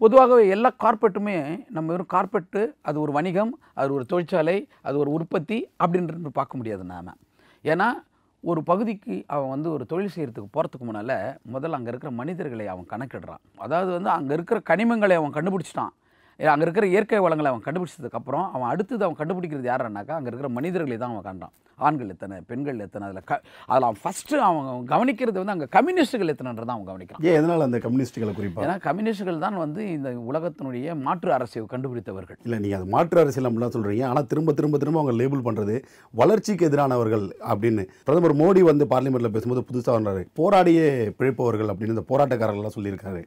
பொதுவாகவே எல்லா கார்பெட்டுமே நம்ம வெறும் கார்பெட்டு அது ஒரு வணிகம் அது ஒரு தொழிற்சாலை அது ஒரு உற்பத்தி அப்படின்றது பார்க்க முடியாது நாம் ஏன்னா ஒரு பகுதிக்கு அவன் வந்து ஒரு தொழில் செய்கிறதுக்கு போகிறதுக்கு முன்னால் முதல்ல அங்கே இருக்கிற மனிதர்களை அவன் கணக்கிடுறான் அதாவது வந்து அங்கே இருக்கிற கனிமங்களை அவன் கண்டுபிடிச்சிட்டான் அங்கே இருக்கிற இயற்கை வளங்களை அவன் கண்டுபிடிச்சதுக்கப்புறம் அவன் அடுத்தது அவன் கண்டுபிடிக்கிறது யாருன்னாக்கா அங்கே இருக்கிற மனிதர்களை தான் அவன் காண்றான் ஆண்கள் எத்தனை பெண்கள் எத்தனை அதில் க அதில் அவன் ஃபஸ்ட்டு அவன் கவனிக்கிறது வந்து அங்கே கம்யூனிஸ்ட்டுகள் எத்தனைன்றதை அவன் கவனிக்கிறான் ஏன் எதனால் அந்த கம்யூனிஸ்ட்டுகளை குறிப்பாக ஏன்னா கம்யூனிஸ்டுகள் தான் வந்து இந்த உலகத்தினுடைய மாற்று அரசியல் கண்டுபிடித்தவர்கள் இல்லை நீங்கள் அது மாற்று அரசியல் அப்படிலாம் சொல்கிறீங்க ஆனால் திரும்ப திரும்ப திரும்ப அவங்க லேபிள் பண்ணுறது வளர்ச்சிக்கு எதிரானவர்கள் அப்படின்னு பிரதமர் மோடி வந்து பார்லிமெண்ட்டில் பேசும்போது புதுசாக வந்தார் போராடியே பிழைப்பவர்கள் அப்படின்னு இந்த போராட்டக்காரர்கள்லாம் சொல்லியிருக்காரு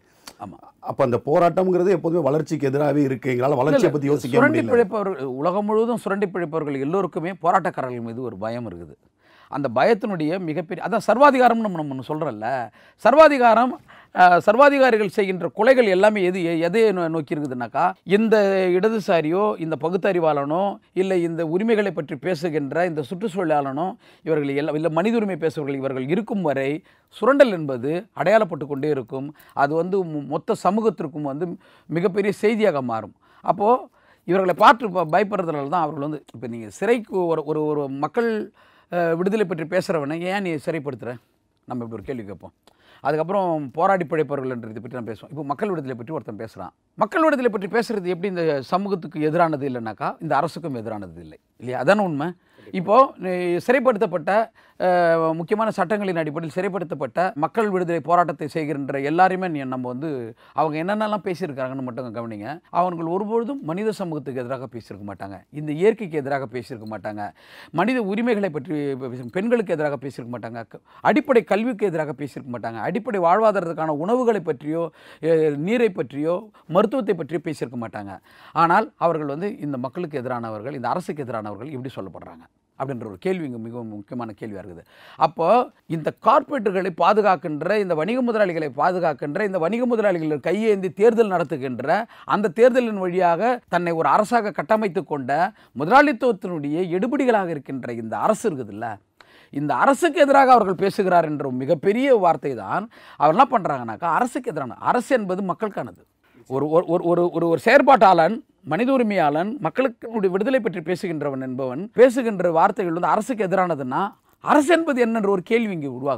அப்ப அந்த போராட்டம்ங்கிறது எப்போதுமே வளர்ச்சிக்கு எதிராகவே இருக்கு எங்களால் வளர்ச்சியை பத்தி யோசிக்க முடியல பிழைப்பவர்கள் உலகம் முழுவதும் சுரண்டி பிழைப்பவர்கள் எல்லோருக்குமே போராட்டக்காரர்கள் மீது ஒரு பயம் இருக்குது அந்த பயத்தினுடைய மிகப்பெரிய அதான் சர்வாதிகாரம்னு நம்ம ஒன்று சொல்கிறோம்ல சர்வாதிகாரம் சர்வாதிகாரிகள் செய்கின்ற கொலைகள் எல்லாமே எது எதை நோக்கி இருக்குதுனாக்கா இந்த இடதுசாரியோ இந்த பகுத்தறிவாளனோ இல்லை இந்த உரிமைகளை பற்றி பேசுகின்ற இந்த சுற்றுச்சூழலாளனோ இவர்கள் எல்லா இல்லை மனித உரிமை பேசுபவர்கள் இவர்கள் இருக்கும் வரை சுரண்டல் என்பது அடையாளப்பட்டு கொண்டே இருக்கும் அது வந்து மொத்த சமூகத்திற்கும் வந்து மிகப்பெரிய செய்தியாக மாறும் அப்போது இவர்களை பார்த்து பயப்படுறதுனால தான் அவர்கள் வந்து இப்போ நீங்கள் சிறைக்கு ஒரு ஒரு மக்கள் விடுதலை பற்றி பேசுகிறவனை ஏன் நீ சிறைப்படுத்துகிற நம்ம இப்படி ஒரு கேள்வி கேட்போம் அதுக்கப்புறம் போராடி இதை பற்றி நான் பேசுவோம் இப்போ மக்கள் விடுதலை பற்றி ஒருத்தன் பேசுகிறான் மக்கள் விடுதலை பற்றி பேசுகிறது எப்படி இந்த சமூகத்துக்கு எதிரானது இல்லைனாக்கா இந்த அரசுக்கும் எதிரானது இல்லை இல்லையா அதான உண்மை இப்போது சிறைப்படுத்தப்பட்ட முக்கியமான சட்டங்களின் அடிப்படையில் சிறைப்படுத்தப்பட்ட மக்கள் விடுதலை போராட்டத்தை செய்கின்ற எல்லாருமே நம்ம வந்து அவங்க என்னென்னலாம் பேசியிருக்காங்கன்னு மட்டும் கவனிங்க அவங்கள் ஒருபொழுதும் மனித சமூகத்துக்கு எதிராக பேசியிருக்க மாட்டாங்க இந்த இயற்கைக்கு எதிராக பேசியிருக்க மாட்டாங்க மனித உரிமைகளை பற்றி பெண்களுக்கு எதிராக பேசியிருக்க மாட்டாங்க அடிப்படை கல்விக்கு எதிராக பேசியிருக்க மாட்டாங்க அடிப்படை வாழ்வாதாரத்துக்கான உணவுகளை பற்றியோ நீரை பற்றியோ மருத்துவத்தை பற்றியோ பேசியிருக்க மாட்டாங்க ஆனால் அவர்கள் வந்து இந்த மக்களுக்கு எதிரானவர்கள் இந்த அரசுக்கு எதிரானவர்கள் இப்படி சொல்லப்படுறாங்க அப்படின்ற ஒரு கேள்வி இங்கே மிகவும் முக்கியமான கேள்வியாக இருக்குது அப்போது இந்த கார்பரேட்டர்களை பாதுகாக்கின்ற இந்த வணிக முதலாளிகளை பாதுகாக்கின்ற இந்த வணிக முதலாளிகள் கையேந்தி தேர்தல் நடத்துகின்ற அந்த தேர்தலின் வழியாக தன்னை ஒரு அரசாக கட்டமைத்து கொண்ட முதலாளித்துவத்தினுடைய எடுபடிகளாக இருக்கின்ற இந்த அரசு இருக்குதுல்ல இந்த அரசுக்கு எதிராக அவர்கள் பேசுகிறார் என்ற மிகப்பெரிய வார்த்தை தான் அவர் என்ன பண்ணுறாங்கனாக்கா அரசுக்கு எதிரான அரசு என்பது மக்களுக்கானது ஒரு ஒரு ஒரு ஒரு செயற்பாட்டாளன் மனித உரிமையாளன் மக்களுக்கு விடுதலை பற்றி பேசுகின்றவன் என்பவன் பேசுகின்ற வார்த்தைகள் வந்து அரசுக்கு எதிரானதுன்னா அரசு என்பது என்னன்ற ஒரு கேள்வி இங்கே உருவாகும்